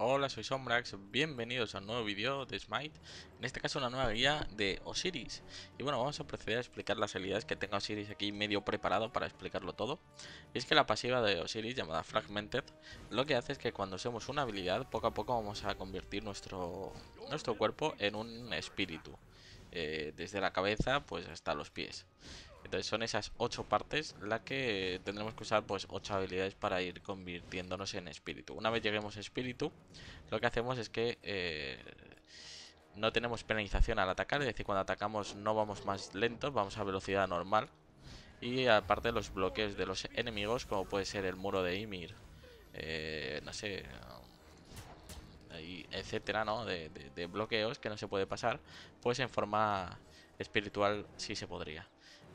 Hola, soy Sombrax, bienvenidos a un nuevo vídeo de Smite, en este caso una nueva guía de Osiris. Y bueno, vamos a proceder a explicar las habilidades que tenga Osiris aquí medio preparado para explicarlo todo. Y es que la pasiva de Osiris, llamada Fragmented, lo que hace es que cuando usemos una habilidad, poco a poco vamos a convertir nuestro, nuestro cuerpo en un espíritu. Eh, desde la cabeza pues hasta los pies. Entonces son esas 8 partes las que tendremos que usar pues 8 habilidades para ir convirtiéndonos en espíritu. Una vez lleguemos a espíritu, lo que hacemos es que eh, no tenemos penalización al atacar, es decir, cuando atacamos no vamos más lentos, vamos a velocidad normal. Y aparte los bloques de los enemigos, como puede ser el muro de Ymir, eh, no sé, etcétera, ¿no? de bloqueos que no se puede pasar, pues en forma espiritual sí se podría.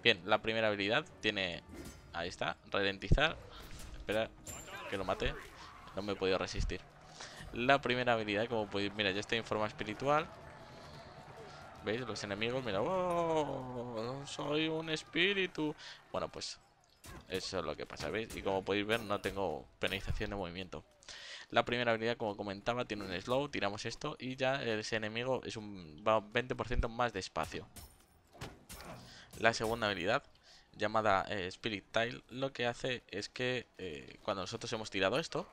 Bien, la primera habilidad tiene... Ahí está, ralentizar. Espera que lo mate. No me he podido resistir. La primera habilidad, como podéis... Mira, ya estoy en forma espiritual. ¿Veis? Los enemigos, mira, Soy un espíritu. Bueno, pues eso es lo que pasa, ¿veis? Y como podéis ver, no tengo penalización de movimiento. La primera habilidad, como comentaba, tiene un slow, tiramos esto y ya ese enemigo es un, 20% más despacio. La segunda habilidad, llamada eh, Spirit Tile, lo que hace es que eh, cuando nosotros hemos tirado esto...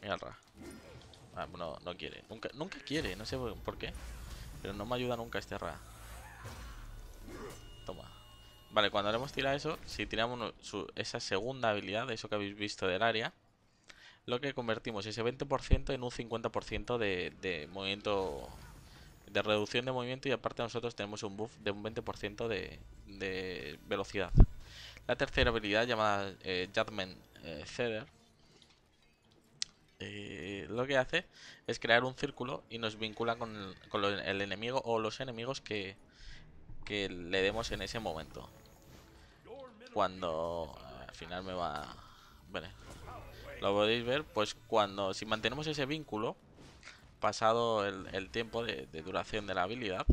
Mira el Ra. Ah, no, quiere. Nunca, nunca quiere, no sé por qué. Pero no me ayuda nunca este Ra. Toma. Vale, cuando haremos hemos tirado eso, si tiramos esa segunda habilidad, eso que habéis visto del área, lo que convertimos ese 20% en un 50% de, de movimiento de reducción de movimiento y aparte nosotros tenemos un buff de un 20% de, velocidad. La tercera habilidad llamada eh, Judgment eh, eh, lo que hace es crear un círculo y nos vincula con, el, enemigo o los enemigos que, que, le demos en ese momento. Cuando eh, al final me va... Lo podéis ver, pues cuando si mantenemos ese vínculo pasado el, tiempo de, duración de la habilidad,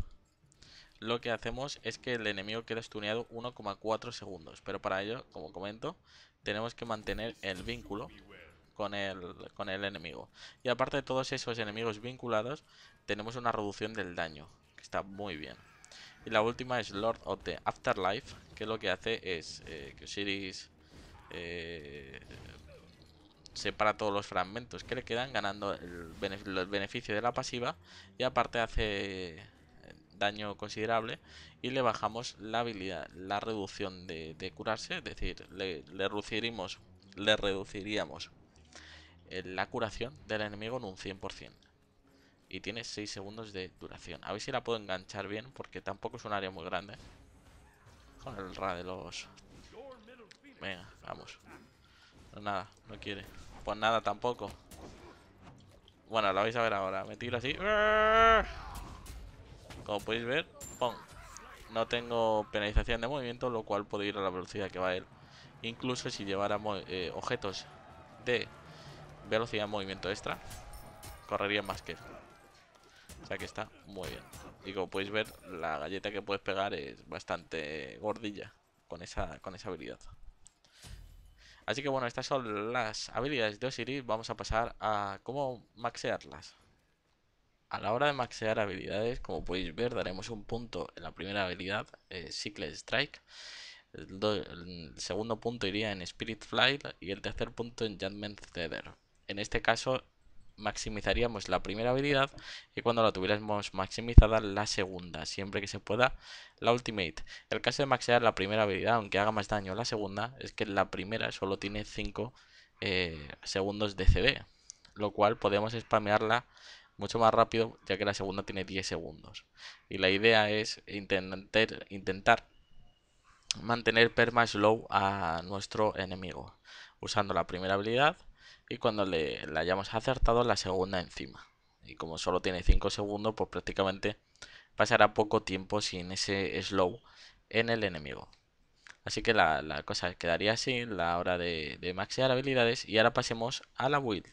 lo que hacemos es que el enemigo queda estuneado 1,4 segundos. Pero para ello, como comento, tenemos que mantener el vínculo con el, con el enemigo. Y aparte de todos esos enemigos vinculados, tenemos una reducción del daño, que está muy bien. Y la última es Lord of the Afterlife, que lo que hace es eh, que Osiris eh, separa todos los fragmentos que le quedan, ganando el, beneficio de la pasiva y aparte hace daño considerable y le bajamos la habilidad, la reducción de, curarse, es decir, le, le, reduciríamos, le reduciríamos la curación del enemigo en un 100%. Y tiene 6 segundos de duración. A ver si la puedo enganchar bien porque tampoco es un área muy grande. Con el ra de los... Venga, vamos. No, pues nada, no quiere. Pues nada, tampoco. Bueno, la vais a ver ahora. Me tiro así. Como podéis ver, No tengo penalización de movimiento, lo cual puede ir a la velocidad que va él. Incluso si llevara eh, objetos de velocidad de movimiento extra, correría más que él. O sea que está muy bien. Y como podéis ver, la galleta que puedes pegar es bastante gordilla con esa, con esa habilidad. Así que bueno, estas son las habilidades de Osiris. Vamos a pasar a cómo maxearlas. A la hora de maxear habilidades, como podéis ver, daremos un punto en la primera habilidad, eh, Cycle Strike. El, segundo punto iría en Spirit Flight y el tercer punto en Judgment Ceder. En este caso maximizaríamos la primera habilidad y cuando la tuviéramos maximizada la segunda, siempre que se pueda la ultimate. El caso de maxear la primera habilidad, aunque haga más daño la segunda, es que la primera solo tiene 5 eh, segundos de CD, lo cual podemos spamearla mucho más rápido ya que la segunda tiene 10 segundos. Y la idea es intentar, intentar mantener perma slow a nuestro enemigo usando la primera habilidad y cuando le, la hayamos acertado la segunda encima. Y como solo tiene 5 segundos, pues prácticamente pasará poco tiempo sin ese slow en el enemigo. Así que la, cosa quedaría así, la hora de, de maxear habilidades y ahora pasemos a la build.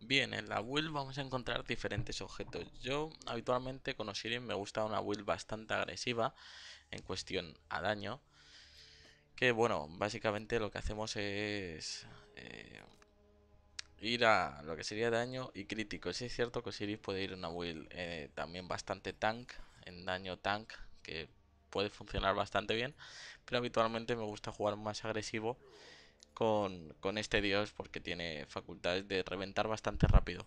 Bien, en la build vamos a encontrar diferentes objetos. Yo habitualmente con Osiris me gusta una build bastante agresiva en cuestión a daño. Que bueno, básicamente lo que hacemos es eh, ir a lo que sería daño y crítico. Sí es cierto que Osiris puede ir a una build eh, también bastante tank, en daño tank, que puede funcionar bastante bien, pero habitualmente me gusta jugar más agresivo con, este dios porque tiene facultades de reventar bastante rápido.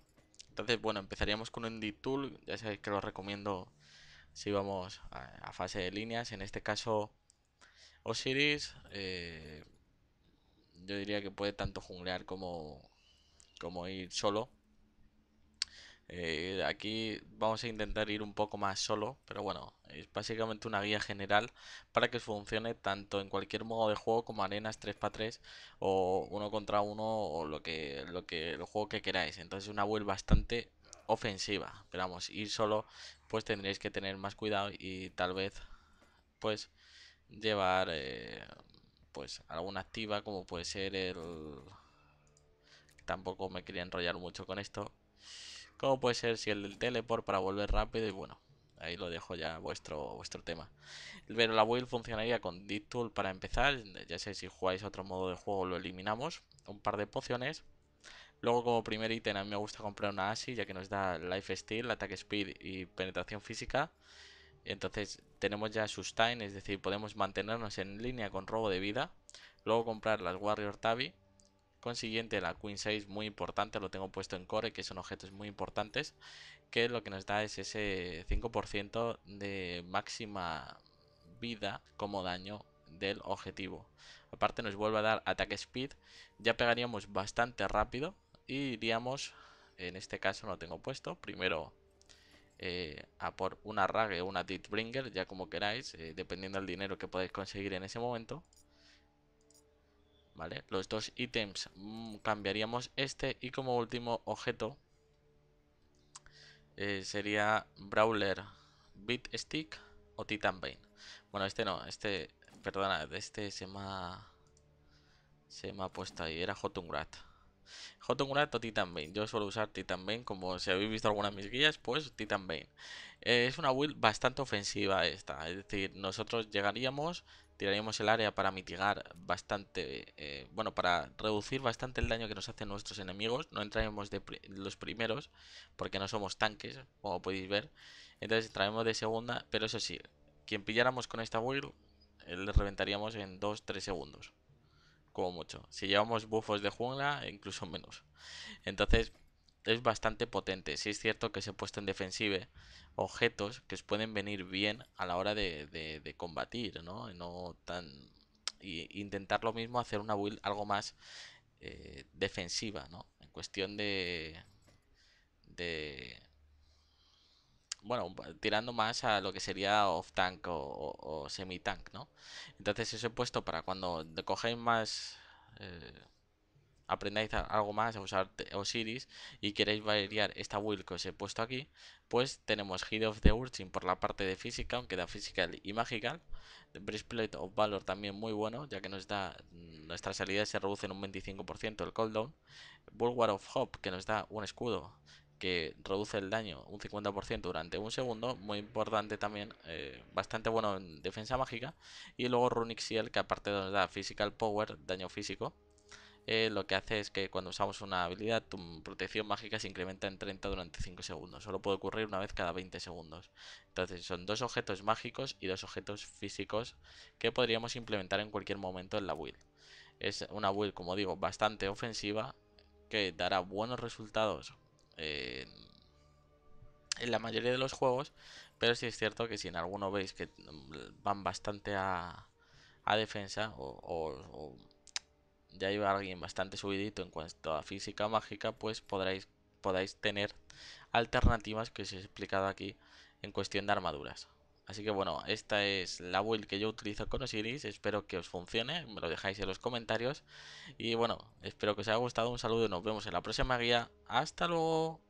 Entonces, bueno, empezaríamos con un D-Tool, ya sabéis que lo recomiendo si vamos a, fase de líneas, en este caso Osiris, eh, yo diría que puede tanto junglear como, como ir solo. Eh, aquí vamos a intentar ir un poco más solo, pero bueno, es básicamente una guía general para que funcione tanto en cualquier modo de juego como arenas 3x3 o uno contra uno o lo que, lo que el juego que queráis. Entonces una build bastante ofensiva, pero vamos, ir solo pues tendréis que tener más cuidado y tal vez pues llevar... Eh, pues alguna activa como puede ser el... Tampoco me quería enrollar mucho con esto. Como puede ser si el del teleport para volver rápido y bueno, ahí lo dejo ya vuestro, vuestro tema. Pero la build funcionaría con tool para empezar. Ya sé si jugáis otro modo de juego lo eliminamos. Un par de pociones. Luego como primer ítem a mí me gusta comprar una ASI ya que nos da Life Steal, ataque Speed y Penetración Física. Entonces tenemos ya sustain, es decir, podemos mantenernos en línea con robo de vida. Luego comprar las Warrior Tabi. Consiguiente la Queen 6, muy importante, lo tengo puesto en core, que son objetos muy importantes. Que lo que nos da es ese 5% de máxima vida como daño del objetivo. Aparte nos vuelve a dar ataque speed, ya pegaríamos bastante rápido y iríamos, en este caso no lo tengo puesto, primero eh, a por una Rage o una Deathbringer, ya como queráis, eh, dependiendo del dinero que podáis conseguir en ese momento. ¿Vale? Los dos ítems mm, cambiaríamos este y como último objeto eh, sería Brawler Beat Stick o Titan Bane. Bueno, este no, este, perdona, este se me ha, se me ha puesto ahí, era Hotungrat. Jotun Titan Bane. Yo suelo usar Titan Bane, como si habéis visto algunas de mis guías, pues Titan Bane. Eh, es una build bastante ofensiva esta, es decir, nosotros llegaríamos, tiraríamos el área para mitigar bastante, eh, bueno, para reducir bastante el daño que nos hacen nuestros enemigos. No entraremos de los primeros, porque no somos tanques, como podéis ver. Entonces entraremos de segunda, pero eso sí, quien pilláramos con esta build, eh, le reventaríamos en 2-3 segundos como mucho. Si llevamos bufos de jungla, incluso menos. Entonces, es bastante potente. Si es cierto que se ha puesto en defensive objetos que os pueden venir bien a la hora de, combatir, ¿no? No tan... Y intentar lo mismo, hacer una build algo más eh, defensiva, ¿no? En cuestión de... de bueno, tirando más a lo que sería off-tank o, semi-tank, ¿no? Entonces eso he puesto para cuando cogéis más... Eh, aprendáis algo más a usar Osiris y queréis variar esta build que os he puesto aquí, pues tenemos heat of the Urchin por la parte de física, aunque da physical y magical. Breastplate of Valor también muy bueno, ya que nos da mm, nuestra salida se reduce en un 25% el cooldown. Bulwark of Hope, que nos da un escudo que reduce el daño un 50% durante un segundo, muy importante también, eh, bastante bueno en defensa mágica, y luego Runic Shield, que aparte nos da Physical Power, daño físico, eh, lo que hace es que cuando usamos una habilidad, tu protección mágica se incrementa en 30 durante 5 segundos, solo puede ocurrir una vez cada 20 segundos. Entonces son dos objetos mágicos y dos objetos físicos que podríamos implementar en cualquier momento en la build. Es una build, como digo, bastante ofensiva, que dará buenos resultados en la mayoría de los juegos, pero sí es cierto que si en alguno veis que mm, van bastante a, defensa o, ya hay alguien bastante subidito en cuanto a física mágica, pues podréis, podáis tener alternativas que os he explicado aquí en cuestión de armaduras. Así que bueno, esta es la build que yo utilizo con Osiris, espero que os funcione, me lo dejáis en los comentarios. Y bueno, espero que os haya gustado, un saludo y nos vemos en la próxima guía. ¡Hasta luego!